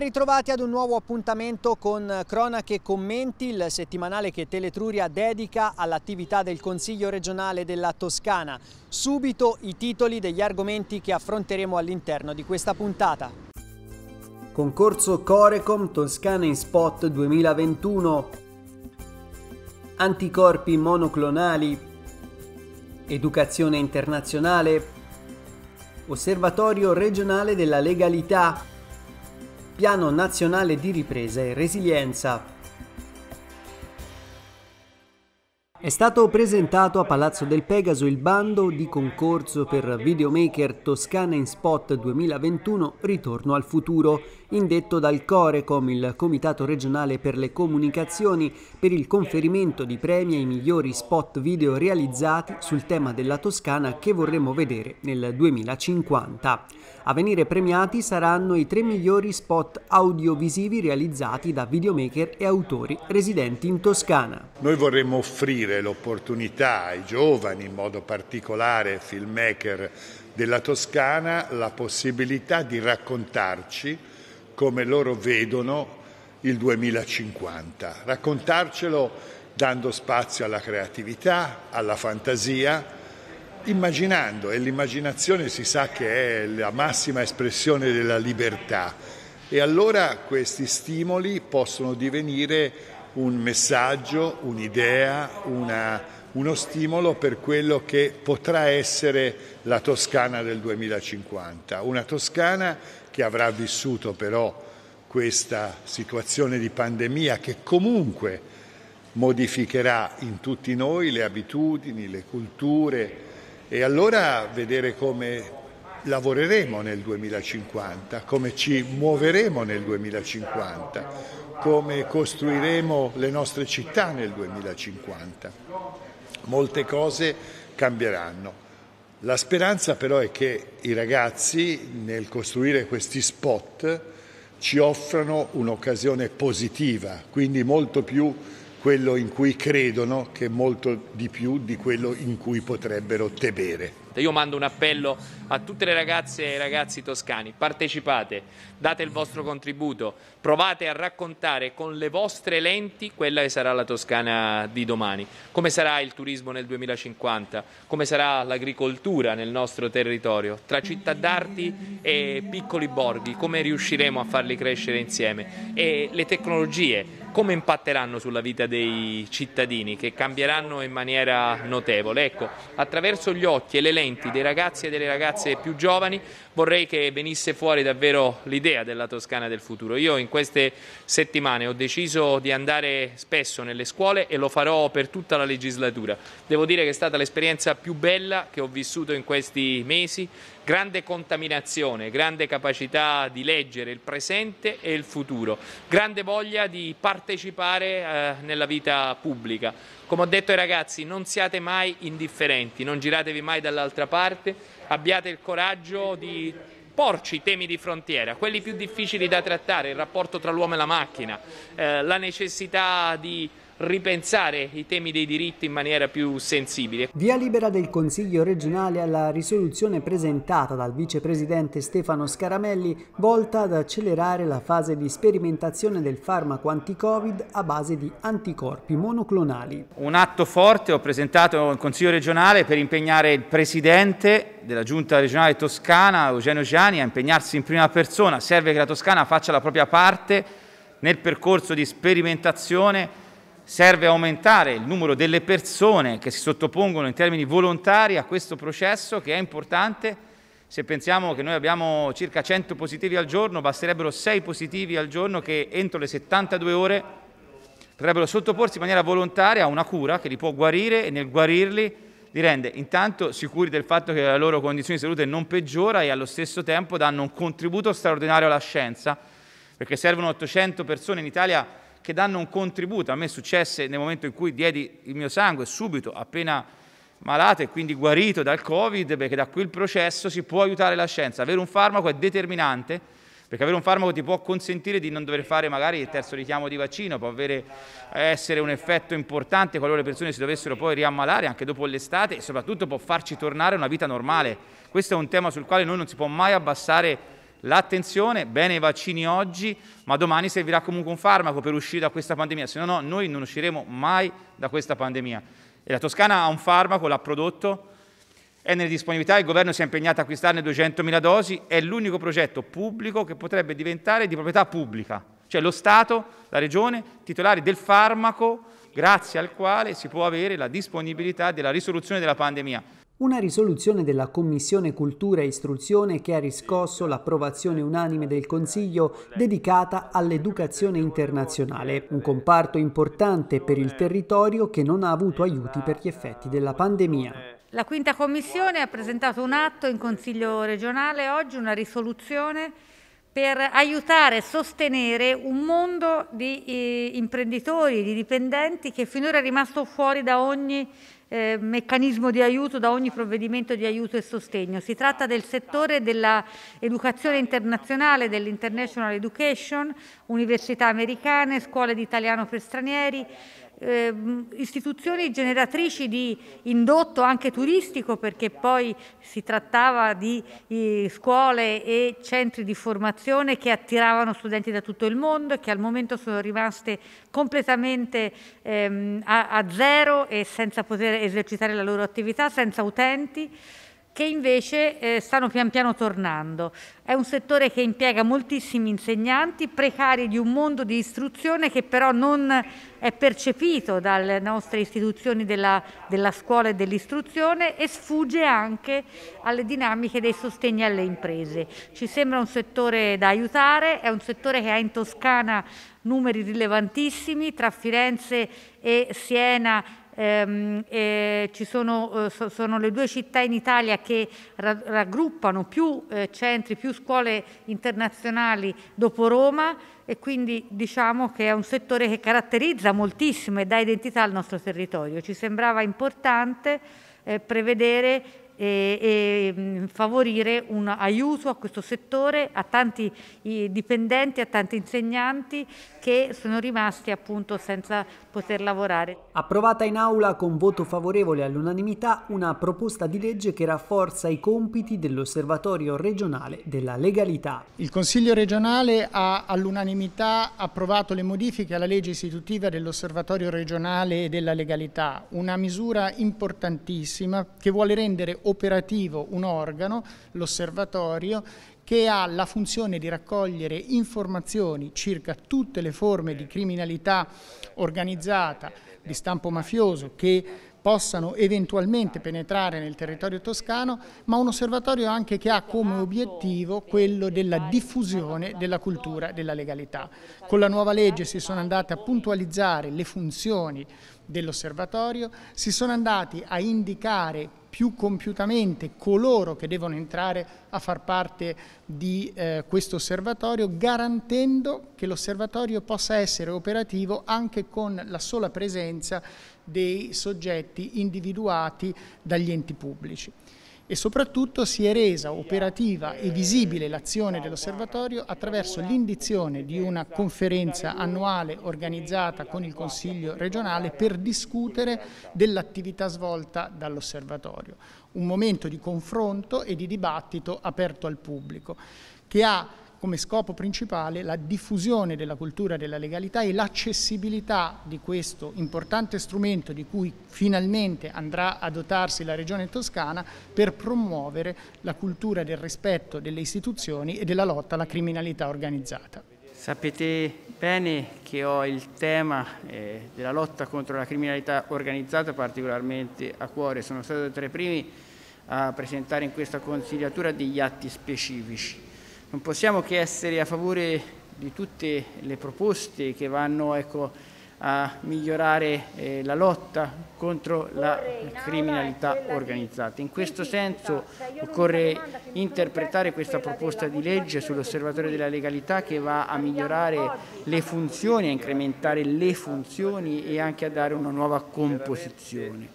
Ben ritrovati ad un nuovo appuntamento con Cronache e Commenti, il settimanale che Teletruria dedica all'attività del Consiglio regionale della Toscana. Subito i titoli degli argomenti che affronteremo all'interno di questa puntata. Concorso Corecom Toscana in Spot 2021 Anticorpi monoclonali Educazione internazionale Osservatorio regionale della legalità Piano Nazionale di Ripresa e Resilienza. È stato presentato a Palazzo del Pegaso il bando di concorso per videomaker Toscana in Spot 2021 Ritorno al futuro, indetto dal Corecom, il Comitato regionale per le comunicazioni, per il conferimento di premi ai migliori spot video realizzati sul tema della Toscana che vorremmo vedere nel 2050. A venire premiati saranno i tre migliori spot audiovisivi realizzati da videomaker e autori residenti in Toscana. Noi vorremmo offrire l'opportunità ai giovani, in modo particolare filmmaker della Toscana, la possibilità di raccontarci come loro vedono il 2050. Raccontarcelo dando spazio alla creatività, alla fantasia, immaginando, e l'immaginazione si sa che è la massima espressione della libertà. E allora questi stimoli possono divenire un messaggio, un'idea, una uno stimolo per quello che potrà essere la Toscana del 2050, una Toscana che avrà vissuto però questa situazione di pandemia che comunque modificherà in tutti noi le abitudini, le culture e allora vedere come lavoreremo nel 2050, come ci muoveremo nel 2050, come costruiremo le nostre città nel 2050 molte cose cambieranno. La speranza però è che i ragazzi nel costruire questi spot ci offrano un'occasione positiva, quindi molto più quello in cui credono che molto di più di quello in cui potrebbero temere importante. Io mando un appello a tutte le ragazze e ai ragazzi toscani, partecipate, date il vostro contributo, provate a raccontare con le vostre lenti quella che sarà la Toscana di domani, come sarà il turismo nel 2050, come sarà l'agricoltura nel nostro territorio, tra città d'arti e piccoli borghi, come riusciremo a farli crescere insieme e le tecnologie, come impatteranno sulla vita dei cittadini che cambieranno in maniera notevole. Ecco, attraverso gli occhi e le lenti talenti dei ragazzi e delle ragazze più giovani, vorrei che venisse fuori davvero l'idea della Toscana del futuro. Io in queste settimane ho deciso di andare spesso nelle scuole e lo farò per tutta la legislatura. Devo dire che è stata l'esperienza più bella che ho vissuto in questi mesi, grande contaminazione, grande capacità di leggere il presente e il futuro, grande voglia di partecipare eh, nella vita pubblica. Come ho detto ai ragazzi, non siate mai indifferenti, non giratevi mai dall'altra parte, abbiate il coraggio di porci i temi di frontiera, quelli più difficili da trattare, il rapporto tra l'uomo e la macchina, eh, la necessità di ripensare i temi dei diritti in maniera più sensibile. Via libera del Consiglio regionale alla risoluzione presentata dal vicepresidente Stefano Scaramelli volta ad accelerare la fase di sperimentazione del farmaco anti-covid a base di anticorpi monoclonali. Un atto forte ho presentato al Consiglio regionale per impegnare il presidente della giunta regionale toscana Eugenio Giani a impegnarsi in prima persona. Serve che la Toscana faccia la propria parte nel percorso di sperimentazione serve aumentare il numero delle persone che si sottopongono in termini volontari a questo processo che è importante. Se pensiamo che noi abbiamo circa 100 positivi al giorno, basterebbero 6 positivi al giorno che entro le 72 ore potrebbero sottoporsi in maniera volontaria a una cura che li può guarire e nel guarirli li rende intanto sicuri del fatto che la loro condizione di salute non peggiora e allo stesso tempo danno un contributo straordinario alla scienza, perché servono 800 persone in Italia che danno un contributo. A me successe nel momento in cui diedi il mio sangue subito, appena malato e quindi guarito dal Covid, perché da qui il processo si può aiutare la scienza. Avere un farmaco è determinante, perché avere un farmaco ti può consentire di non dover fare magari il terzo richiamo di vaccino, può avere, essere un effetto importante qualora le persone si dovessero poi riammalare anche dopo l'estate e soprattutto può farci tornare a una vita normale. Questo è un tema sul quale noi non si può mai abbassare l'attenzione, bene i vaccini oggi, ma domani servirà comunque un farmaco per uscire da questa pandemia, se no, no noi non usciremo mai da questa pandemia. E la Toscana ha un farmaco, l'ha prodotto, è nelle disponibilità, il governo si è impegnato a acquistarne 200.000 dosi, è l'unico progetto pubblico che potrebbe diventare di proprietà pubblica, cioè lo Stato, la Regione, titolari del farmaco grazie al quale si può avere la disponibilità della risoluzione della pandemia. Una risoluzione della Commissione Cultura e Istruzione che ha riscosso l'approvazione unanime del Consiglio dedicata all'educazione internazionale, un comparto importante per il territorio che non ha avuto aiuti per gli effetti della pandemia. La quinta commissione ha presentato un atto in Consiglio regionale oggi, una risoluzione per aiutare e sostenere un mondo di eh, imprenditori, di dipendenti che finora è rimasto fuori da ogni eh, meccanismo di aiuto da ogni provvedimento di aiuto e sostegno. Si tratta del settore dell'educazione internazionale, dell'international education, università americane, scuole di italiano per stranieri, eh, istituzioni generatrici di indotto anche turistico perché poi si trattava di eh, scuole e centri di formazione che attiravano studenti da tutto il mondo e che al momento sono rimaste completamente ehm, a, a zero e senza poter esercitare la loro attività, senza utenti che invece eh, stanno pian piano tornando. È un settore che impiega moltissimi insegnanti, precari di un mondo di istruzione che però non è percepito dalle nostre istituzioni della, della scuola e dell'istruzione e sfugge anche alle dinamiche dei sostegni alle imprese. Ci sembra un settore da aiutare, è un settore che ha in Toscana numeri rilevantissimi, tra Firenze e Siena eh, ci sono, eh, sono, le due città in Italia che ra raggruppano più eh, centri, più scuole internazionali dopo Roma e quindi diciamo che è un settore che caratterizza moltissimo e dà identità al nostro territorio. Ci sembrava importante eh, prevedere e, e mm, favorire un aiuto a questo settore, a tanti dipendenti, a tanti insegnanti che sono rimasti appunto senza poter lavorare. Approvata in aula con voto favorevole all'unanimità una proposta di legge che rafforza i compiti dell'Osservatorio regionale della legalità. Il Consiglio regionale ha all'unanimità approvato le modifiche alla legge istitutiva dell'Osservatorio regionale della legalità, una misura importantissima che vuole rendere operativo un organo, l'osservatorio, che ha la funzione di raccogliere informazioni circa tutte le forme di criminalità organizzata di stampo mafioso che possano eventualmente penetrare nel territorio toscano, ma un osservatorio anche che ha come obiettivo quello della diffusione della cultura della legalità. Con la nuova legge si sono andate a puntualizzare le funzioni dell'osservatorio, si sono andati a indicare più compiutamente coloro che devono entrare a far parte di eh, questo osservatorio, garantendo che l'osservatorio possa essere operativo anche con la sola presenza dei soggetti individuati dagli enti pubblici e soprattutto si è resa operativa e visibile l'azione dell'osservatorio attraverso l'indizione di una conferenza annuale organizzata con il Consiglio regionale per discutere dell'attività svolta dall'osservatorio. Un momento di confronto e di dibattito aperto al pubblico che ha come scopo principale la diffusione della cultura della legalità e l'accessibilità di questo importante strumento di cui finalmente andrà a dotarsi la Regione Toscana per promuovere la cultura del rispetto delle istituzioni e della lotta alla criminalità organizzata. Sapete bene che ho il tema eh, della lotta contro la criminalità organizzata particolarmente a cuore. Sono stato tra i primi a presentare in questa consigliatura degli atti specifici non possiamo che essere a favore di tutte le proposte che vanno ecco, a migliorare eh, la lotta contro la criminalità organizzata. In questo senso cioè, occorre interpretare questa proposta di legge sull'osservatorio della legalità che va a migliorare le funzioni, a incrementare le funzioni e anche a dare una nuova composizione.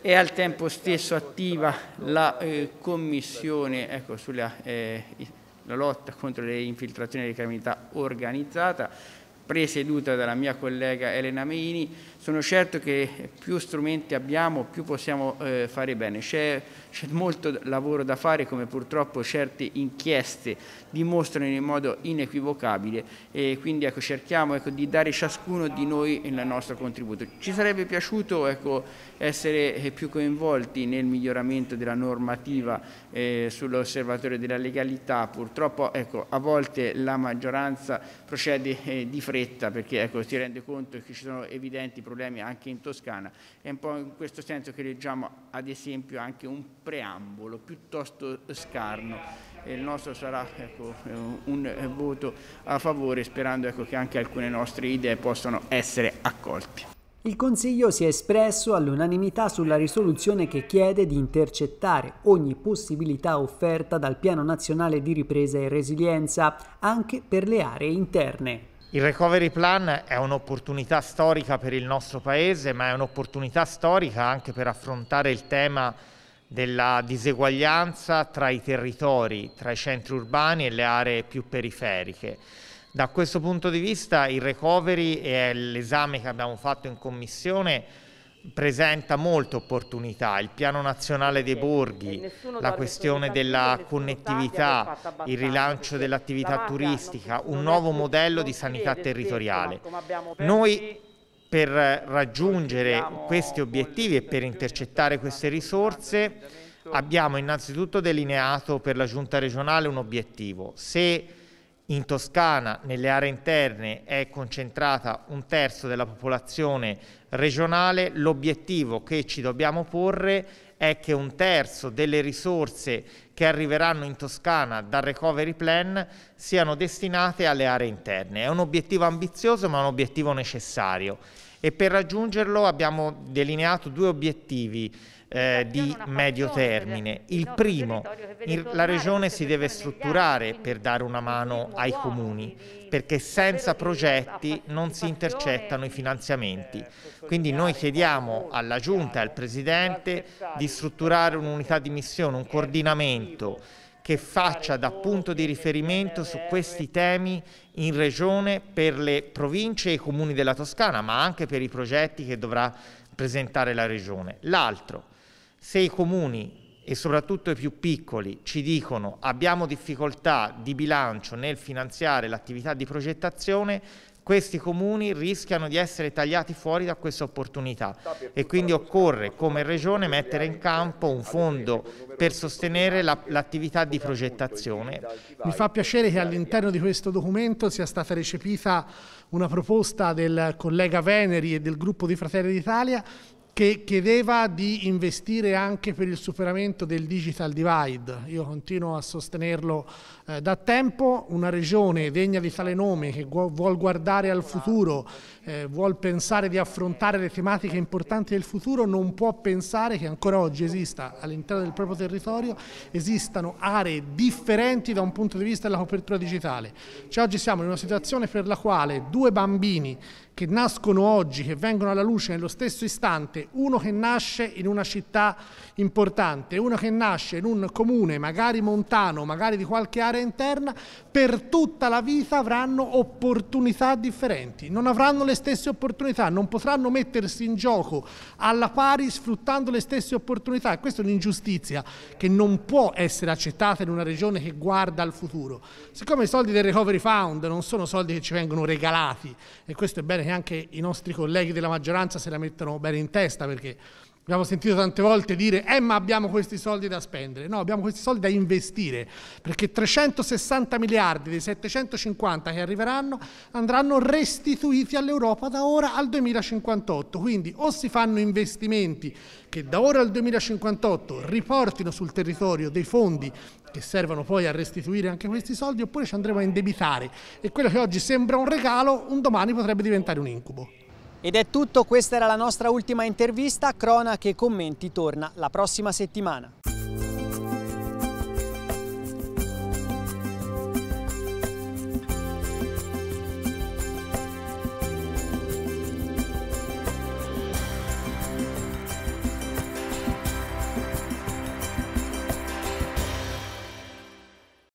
È al tempo stesso attiva la eh, commissione ecco, sulla eh, la lotta contro le infiltrazioni di criminalità organizzata, presieduta dalla mia collega Elena Meini, sono certo che più strumenti abbiamo, più possiamo eh, fare bene. C'è, molto lavoro da fare, come purtroppo certe inchieste dimostrano in modo inequivocabile, e quindi ecco, cerchiamo ecco, di dare ciascuno di noi il nostro contributo. Ci sarebbe piaciuto ecco, essere eh, più coinvolti nel miglioramento della normativa eh, sull'osservatorio della legalità, purtroppo ecco, a volte la maggioranza procede eh, di fretta perché ecco, si rende conto che ci sono evidenti problemi problemi anche in Toscana. È un po' in questo senso che leggiamo ad esempio anche un preambolo piuttosto scarno il nostro sarà ecco, un voto a favore sperando ecco, che anche alcune nostre idee possano essere accolte. Il Consiglio si è espresso all'unanimità sulla risoluzione che chiede di intercettare ogni possibilità offerta dal Piano Nazionale di Ripresa e Resilienza anche per le aree interne. Il recovery plan è un'opportunità storica per il nostro Paese, ma è un'opportunità storica anche per affrontare il tema della diseguaglianza tra i territori, tra i centri urbani e le aree più periferiche. Da questo punto di vista il recovery e l'esame che abbiamo fatto in Commissione presenta molte opportunità, il piano nazionale dei borghi, la questione della connettività, il rilancio dell'attività turistica, un nuovo modello di sanità territoriale. Noi per raggiungere questi obiettivi e per intercettare queste risorse abbiamo innanzitutto delineato per la giunta regionale un obiettivo. Se in Toscana, nelle aree interne, è concentrata un terzo della popolazione regionale. L'obiettivo che ci dobbiamo porre è che un terzo delle risorse che arriveranno in Toscana dal recovery plan siano destinate alle aree interne. È un obiettivo ambizioso ma un obiettivo necessario e per raggiungerlo abbiamo delineato due obiettivi eh, di medio termine. Il primo, la Regione si deve strutturare per dare una mano ai comuni, perché senza progetti non si intercettano i finanziamenti. Eh, quindi noi chiediamo alla Giunta e al Presidente di strutturare un'unità di missione, un coordinamento che faccia da punto di riferimento su questi temi in regione per le province e i comuni della Toscana, ma anche per i progetti che dovrà presentare la regione. L'altro, se i comuni e soprattutto i più piccoli ci dicono abbiamo difficoltà di bilancio nel finanziare l'attività di progettazione, questi comuni rischiano di essere tagliati fuori da questa opportunità e quindi occorre come regione mettere in campo un fondo per sostenere l'attività di progettazione. Mi fa piacere che all'interno di questo documento sia stata recepita una proposta del collega Veneri e del gruppo di Fratelli d'Italia che chiedeva di investire anche per il superamento del digital divide. Io continuo a sostenerlo eh, da tempo, una regione degna di tale nome che vuol guardare al futuro, eh, vuol pensare di affrontare le tematiche importanti del futuro, non può pensare che ancora oggi esista all'interno del proprio territorio, esistano aree differenti da un punto di vista della copertura digitale. Cioè oggi siamo in una situazione per la quale due bambini che nascono oggi, che vengono alla luce nello stesso istante, uno che nasce in una città importante, uno che nasce in un comune magari montano, magari di qualche area interna, per tutta la vita avranno opportunità differenti, non avranno le stesse opportunità, non potranno mettersi in gioco alla pari sfruttando le stesse opportunità e questa è un'ingiustizia che non può essere accettata in una regione che guarda al futuro. Siccome i soldi del Recovery Fund non sono soldi che ci vengono regalati e questo è bene che anche i nostri colleghi della maggioranza se la mettono bene in testa perché Abbiamo sentito tante volte dire, eh ma abbiamo questi soldi da spendere. No, abbiamo questi soldi da investire, perché 360 miliardi dei 750 che arriveranno andranno restituiti all'Europa da ora al 2058. Quindi o si fanno investimenti che da ora al 2058 riportino sul territorio dei fondi che servono poi a restituire anche questi soldi, oppure ci andremo a indebitare. E quello che oggi sembra un regalo, un domani potrebbe diventare un incubo. Ed è tutto, questa era la nostra ultima intervista, Cronache e Commenti torna la prossima settimana.